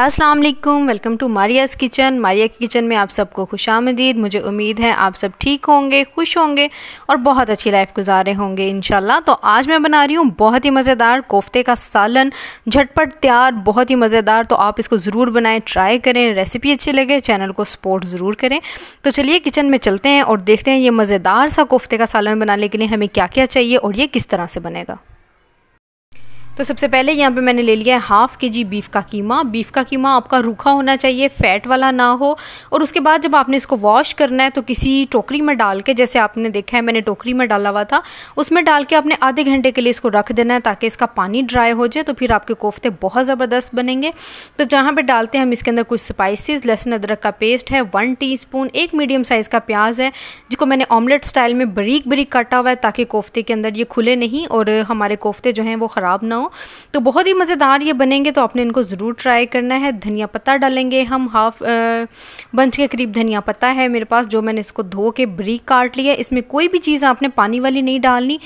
अस्सलाम वालेकुम welcome to Maria's kitchen Maria की किचन में आप सबको खुश आमदीद मुझे उम्मीद है आप सब ठीक होंगे खुश होंगे और बहुत अच्छी लाइफ गुजार रहे होंगे इन तो आज मैं बना रही हूँ बहुत ही मज़ेदार कोफ्ते का सालन झटपट तैयार बहुत ही मज़ेदार तो आप इसको ज़रूर बनाएं ट्राई करें रेसिपी अच्छी लगे चैनल को सपोर्ट ज़रूर करें तो चलिए किचन में चलते हैं और देखते हैं ये मज़ेदार सा कोफ्ते का सालन बनाने के लिए हमें क्या क्या चाहिए और ये किस तरह से बनेगा तो सबसे पहले यहाँ पे मैंने ले लिया है हाफ़ के जी बीफ का कीमा बीफ का कीमा आपका रूखा होना चाहिए फ़ैट वाला ना हो और उसके बाद जब आपने इसको वॉश करना है तो किसी टोकरी में डाल के जैसे आपने देखा है मैंने टोकरी में डाला हुआ था उसमें डाल के आपने आधे घंटे के लिए इसको रख देना है ताकि इसका पानी ड्राई हो जाए तो फिर आपके कोफ्ते बहुत ज़बरदस्त बनेंगे तो जहाँ पर डालते हैं हम इसके अंदर कुछ स्पाइसिस लहसुन अदरक का पेस्ट है वन टी एक मीडियम साइज़ का प्याज है जिसको मैंने ऑमलेट स्टाइल में बरीक बरीक काटा हुआ है ताकि कोफ्ते के अंदर ये खुले नहीं और हमारे कोफ्ते जो हैं वो ख़राब ना हो हूँ तो बहुत ही मज़ेदार ये बनेंगे तो आपने इनको ज़रूर ट्राई करना है धनिया पत्ता डालेंगे हम हाफ बंच के करीब धनिया पत्ता है मेरे पास जो मैंने इसको धो के ब्रीक काट लिया इसमें कोई भी चीज़ आपने पानी वाली नहीं डालनी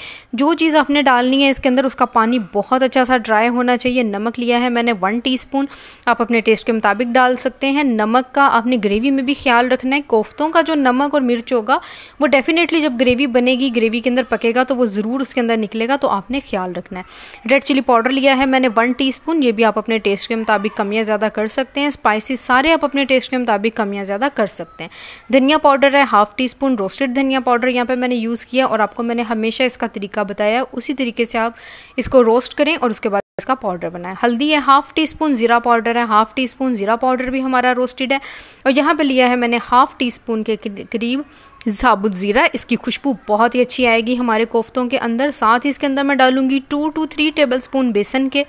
जो चीज़ आपने डालनी है इसके अंदर उसका पानी बहुत अच्छा सा ड्राई होना चाहिए नमक लिया है मैंने वन टी आप अपने टेस्ट के मुताबिक डाल सकते हैं नमक का आपने ग्रेवी में भी ख्याल रखना है कोफ्तों का जो नमक और मिर्च होगा वो डेफिनेटली जब ग्रेवी बनेगी ग्रेवी के अंदर पकेगा तो वो ज़रूर उसके अंदर निकलेगा तो आपने ख्याल रखना है रेड चिली पाउडर लिया है मैंने वन टीस्पून ये भी आप अपने टेस्ट के मुताबिक कम या ज़्यादा कर सकते हैं स्पाइसी सारे आप अपने टेस्ट के मुताबिक कम या ज़्यादा कर सकते हैं धनिया पाउडर है हाफ टी स्पून रोस्टेड धनिया पाउडर यहाँ पर मैंने यूज़ किया और आपको मैंने हमेशा इसका तरीका बताया उसी तरीके से आप इसको रोस्ट करें और उसके बाद इसका पाउडर बनाए हल्दी है हाफ टी स्पून ज़ीरा पाउडर है हाफ टी स्पून ज़ीरा पाउडर भी हमारा रोस्टेड है और यहाँ पर लिया है मैंने हाफ टी स्पून के करीब साबुत ज़ीरा इसकी खुशबू बहुत ही अच्छी आएगी हमारे कोफ्तों के अंदर साथ ही इसके अंदर मैं डालूंगी two two three tablespoon बेसन के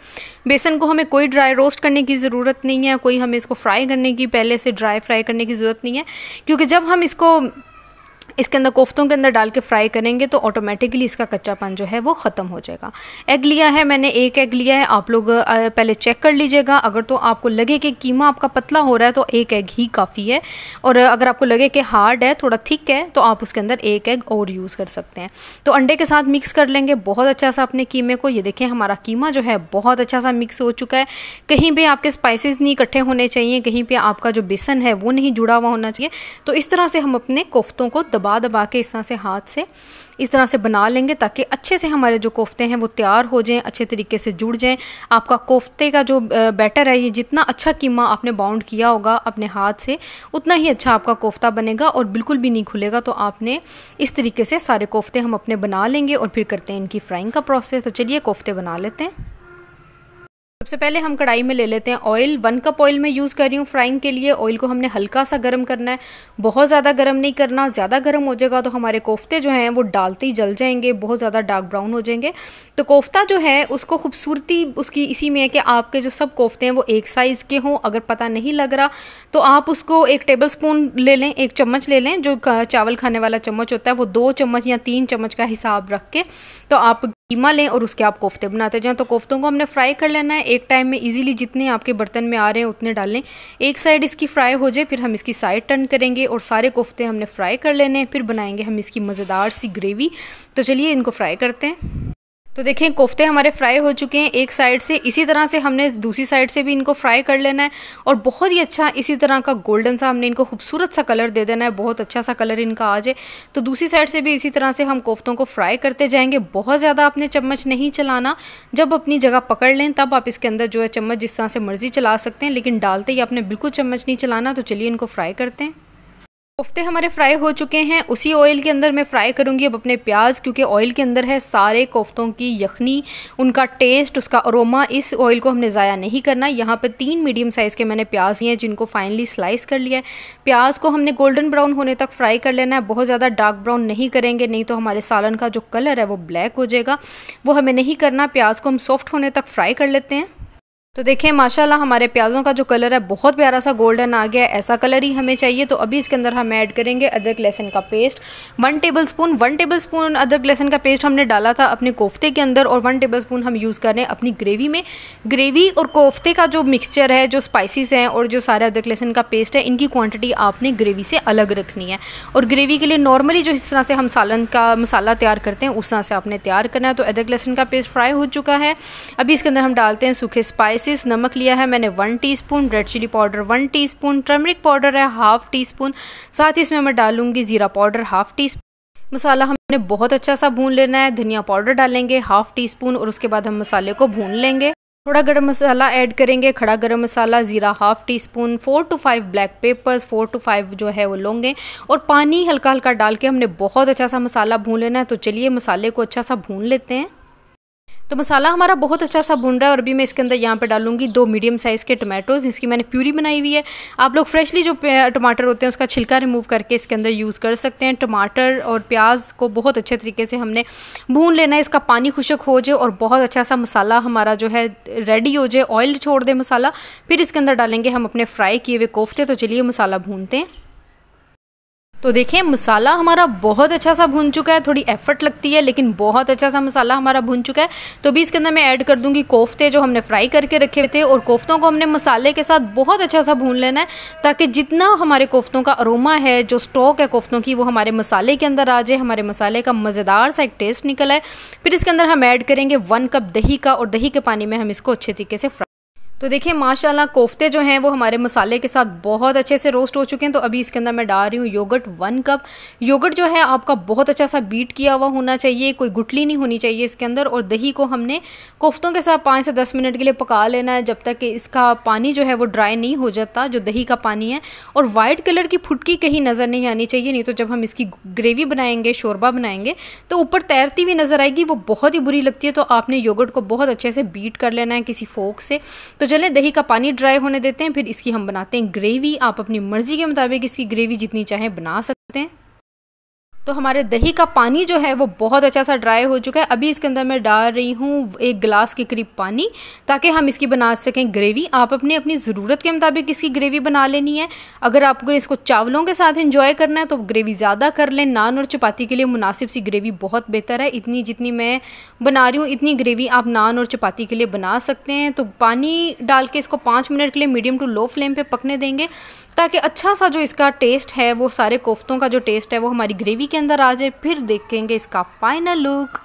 बेसन को हमें कोई ड्राई रोस्ट करने की ज़रूरत नहीं है कोई हमें इसको फ्राई करने की पहले से ड्राई फ्राई करने की ज़रूरत नहीं है क्योंकि जब हम इसको इसके अंदर कोफ्तों के अंदर डाल के फ्राई करेंगे तो ऑटोमेटिकली इसका कच्चापन जो है वो ख़त्म हो जाएगा एग लिया है मैंने एक एग लिया है आप लोग पहले चेक कर लीजिएगा अगर तो आपको लगे कि कीमा आपका पतला हो रहा है तो एक एग ही काफ़ी है और अगर आपको लगे कि हार्ड है थोड़ा थिक है तो आप उसके अंदर एक एग और यूज़ कर सकते हैं तो अंडे के साथ मिक्स कर लेंगे बहुत अच्छा सा अपने कीमे को ये देखें हमारा कीमा जो है बहुत अच्छा सा मिक्स हो चुका है कहीं भी आपके स्पाइसेस नहीं इकट्ठे होने चाहिए कहीं पर आपका जो बेसन है वो नहीं जुड़ा हुआ होना चाहिए तो इस तरह से हम अपने कोफ्तों को दबा दबा दबा के इस तरह से हाथ से इस तरह से बना लेंगे ताकि अच्छे से हमारे जो कोफ्ते हैं वो तैयार हो जाएं अच्छे तरीके से जुड़ जाएं आपका कोफ्ते का जो बैटर है ये जितना अच्छा कीमा आपने बाउंड किया होगा अपने हाथ से उतना ही अच्छा आपका कोफ्ता बनेगा और बिल्कुल भी नहीं खुलेगा तो आपने इस तरीके से सारे कोफ्ते हम अपने बना लेंगे और फिर करते हैं इनकी फ्राइंग का प्रोसेस तो चलिए कोफ्ते बना लेते हैं सबसे पहले हम कढ़ाई में ले लेते हैं ऑयल वन कप ऑयल में यूज़ कर रही हूँ फ्राइंग के लिए ऑयल को हमने हल्का सा गर्म करना है बहुत ज़्यादा गर्म नहीं करना ज़्यादा गर्म हो जाएगा तो हमारे कोफ्ते जो हैं वो डालते ही जल जाएंगे बहुत ज़्यादा डार्क ब्राउन हो जाएंगे तो कोफ्ता जो है उसको खूबसूरती उसकी इसी में है कि आपके जो सब कोफ्ते हैं वो एक साइज़ के हों अगर पता नहीं लग रहा तो आप उसको एक टेबल स्पून ले लें एक चम्मच ले लें जो चावल खाने वाला चम्मच होता है वो दो चम्मच या तीन चम्मच का हिसाब रख के तो आप कीमा लें और उसके आप कोफ्ते बनाते जाएं तो कोफ्तों को हमने फ्राई कर लेना है एक टाइम में इजीली जितने आपके बर्तन में आ रहे हैं उतने डालें एक साइड इसकी फ्राई हो जाए फिर हम इसकी साइड टर्न करेंगे और सारे कोफ्ते हमने फ्राई कर लेने हैं फिर बनाएंगे हम इसकी मज़ेदार सी ग्रेवी तो चलिए इनको फ्राई करते हैं तो देखें कोफ्ते हमारे फ्राई हो चुके हैं एक साइड से इसी तरह से हमने दूसरी साइड से भी इनको फ्राई कर लेना है और बहुत ही अच्छा इसी तरह का गोल्डन सा हमने इनको खूबसूरत सा कलर दे देना है बहुत अच्छा सा कलर इनका आ जाए तो दूसरी साइड से भी इसी तरह से हम कोफ्तों को फ्राई करते जाएंगे बहुत ज़्यादा आपने चम्मच नहीं चलाना जब अपनी जगह पकड़ लें तब आप इसके अंदर जो है चम्मच जिस तरह से मर्ज़ी चला सकते हैं लेकिन डालते ही आपने बिल्कुल चम्मच नहीं चलाना तो चलिए इनको फ्राई करते हैं कोफ्ते हमारे फ्राई हो चुके हैं उसी ऑयल के अंदर मैं फ्राई करूंगी अब अपने प्याज क्योंकि ऑयल के अंदर है सारे कोफ्तों की यखनी उनका टेस्ट उसका अरोमा इस ऑयल को हमने ज़ाया नहीं करना यहाँ पे तीन मीडियम साइज़ के मैंने प्याज लिए हैं जिनको फाइनली स्लाइस कर लिया है प्याज को हमने गोल्डन ब्राउन होने तक फ्राई कर लेना है बहुत ज़्यादा डार्क ब्राउन नहीं करेंगे नहीं तो हमारे सालन का जो कलर है वो ब्लैक हो जाएगा वो हमें नहीं करना प्याज को हम सॉफ्ट होने तक फ्राई कर लेते हैं तो देखिए माशाल्लाह हमारे प्याज़ों का जो कलर है बहुत प्यारा सा गोल्डन आ गया ऐसा कलर ही हमें चाहिए तो अभी इसके अंदर हम ऐड करेंगे अदरक लहसन का paste one tablespoon one tablespoon अदरक लहसन का पेस्ट हमने डाला था अपने कोफ्ते के अंदर और वन टेबल स्पून हम यूज़ कर रहे हैं अपनी ग्रेवी में ग्रेवी और कोफ्ते का जो मिक्सचर है जो स्पाइसिस हैं और जो सारे अदरक लहसन का पेस्ट है इनकी क्वान्टिटी आपने ग्रेवी से अलग रखनी है और ग्रेवी के लिए नॉर्मली जो इस तरह से हम सालन का मसाला तैयार करते हैं उस तरह से आपने तैयार करना है तो अदरक लहसन का पेस्ट फ्राई हो चुका है अभी इसके अंदर हम डालते हैं सूखे स्पाइस स्पाइसेस नमक लिया है मैंने one teaspoon red chili powder one teaspoon turmeric powder है हाफ़ टी स्पून साथ ही इसमें मैं डालूंगी ज़ीरा पाउडर हाफ़ टी स्पून मसाला हमने बहुत अच्छा सा भून लेना है धनिया पाउडर डालेंगे हाफ़ टी स्पून और उसके बाद हम मसाले को भून लेंगे थोड़ा गर्म मसाला ऐड करेंगे खड़ा गर्म मसाला ज़ीरा half teaspoon four to five black peppers four to five जो है वो लोंगे और पानी हल्का हल्का डाल के हमने बहुत अच्छा सा मसाला भून लेना है तो चलिए मसाले को अच्छा सा भून लेते हैं तो मसाला हमारा बहुत अच्छा सा भुन रहा है और अभी मैं इसके अंदर यहाँ पर डालूंगी दो मीडियम साइज़ के टमाटोज़ इसकी मैंने प्यूरी बनाई हुई है आप लोग फ्रेशली जो टमाटर होते हैं उसका छिलका रिमूव करके इसके अंदर यूज़ कर सकते हैं टमाटर और प्याज को बहुत अच्छे तरीके से हमने भून लेना है इसका पानी खुशक हो जाए और बहुत अच्छा सा मसाला हमारा जो है रेडी हो जाए ऑयल छोड़ दे मसाला फिर इसके अंदर डालेंगे हम अपने फ्राई किए हुए कोफ्ते तो चलिए मसाला भूनते हैं तो देखिए मसाला हमारा बहुत अच्छा सा भून चुका है थोड़ी एफर्ट लगती है लेकिन बहुत अच्छा सा मसाला हमारा भून चुका है तो अभी इसके अंदर मैं ऐड कर दूंगी कोफ्ते जो हमने फ्राई करके रखे हुए थे और कोफ्तों को हमने मसाले के साथ बहुत अच्छा सा भून लेना है ताकि जितना हमारे कोफ्तों का अरोमा है जो स्टॉक है कोफ्तों की वो हमारे मसाले के अंदर आ जाए हमारे मसाले का मज़ेदार सा एक टेस्ट निकल आए फिर इसके अंदर हम ऐड करेंगे वन कप दही का और दही के पानी में हम इसको अच्छे तरीके से तो देखिए माशाल्लाह कोफ्ते जो हैं वो हमारे मसाले के साथ बहुत अच्छे से रोस्ट हो चुके हैं तो अभी इसके अंदर मैं डाल रही हूँ योगर्ट वन कप योगर्ट जो है आपका बहुत अच्छा सा बीट किया हुआ होना चाहिए कोई गुटली नहीं होनी चाहिए इसके अंदर और दही को हमने कोफ्तों के साथ पाँच से दस मिनट के लिए पका लेना है जब तक कि इसका पानी जो है वो ड्राई नहीं हो जाता जो दही का पानी है और वाइट कलर की फुटकी कहीं नज़र नहीं आनी चाहिए नहीं तो जब हम इसकी ग्रेवी बनाएंगे शोरबा बनाएंगे तो ऊपर तैरती हुई नज़र आएगी वो बहुत ही बुरी लगती है तो आपने योगट को बहुत अच्छे से बीट कर लेना है किसी फोक से तो चलें दही का पानी ड्राई होने देते हैं फिर इसकी हम बनाते हैं ग्रेवी आप अपनी मर्ज़ी के मुताबिक इसकी ग्रेवी जितनी चाहें बना सकते हैं तो हमारे दही का पानी जो है वो बहुत अच्छा सा ड्राई हो चुका है अभी इसके अंदर मैं डाल रही हूँ एक गिलास के करीब पानी ताकि हम इसकी बना सकें ग्रेवी आप अपने अपनी ज़रूरत के मुताबिक इसकी ग्रेवी बना लेनी है अगर आपको इसको चावलों के साथ इंजॉय करना है तो ग्रेवी ज़्यादा कर लें नान और चपाती के लिए मुनासिब सी ग्रेवी बहुत बेहतर है इतनी जितनी मैं बना रही हूँ इतनी ग्रेवी आप नान और चपाती के लिए बना सकते हैं तो पानी डाल के इसको पाँच मिनट के लिए मीडियम टू लो फ्लेम पर पकने देंगे ताकि अच्छा सा जो इसका टेस्ट है वो सारे कोफ्तों का जो टेस्ट है वो हमारी ग्रेवी के अंदर आ जाए फिर देखेंगे इसका फाइनल लुक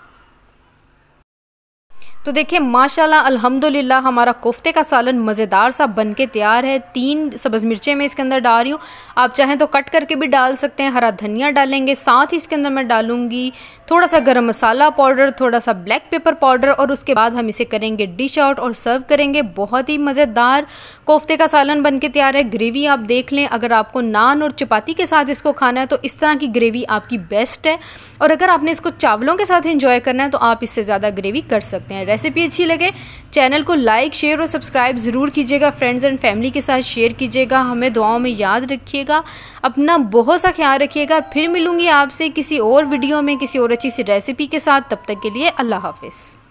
तो देखिए माशाल्लाह अल्हम्दुलिल्लाह हमारा कोफ्ते का सालन मज़ेदार सा बन के तैयार है तीन सब्ज़ मिर्चें मैं इसके अंदर डाल रही हूँ आप चाहें तो कट करके भी डाल सकते हैं हरा धनिया डालेंगे साथ ही इसके अंदर मैं डालूँगी थोड़ा सा गरम मसाला पाउडर थोड़ा सा ब्लैक पेपर पाउडर और उसके बाद हम इसे करेंगे डिश आउट और सर्व करेंगे बहुत ही मज़ेदार कोफ्ते का सालन बन के तैयार है ग्रेवी आप देख लें अगर आपको नान और चपाती के साथ इसको खाना है तो इस तरह की ग्रेवी आपकी बेस्ट है और अगर आपने इसको चावलों के साथ इंजॉय करना है तो आप इससे ज़्यादा ग्रेवी कर सकते हैं रेसिपी अच्छी लगे चैनल को लाइक शेयर और सब्सक्राइब ज़रूर कीजिएगा फ्रेंड्स एंड फैमिली के साथ शेयर कीजिएगा हमें दुआओं में याद रखिएगा अपना बहुत सा ख्याल रखिएगा फिर मिलूँगी आपसे किसी और वीडियो में किसी और अच्छी सी रेसिपी के साथ तब तक के लिए अल्लाह हाफिज़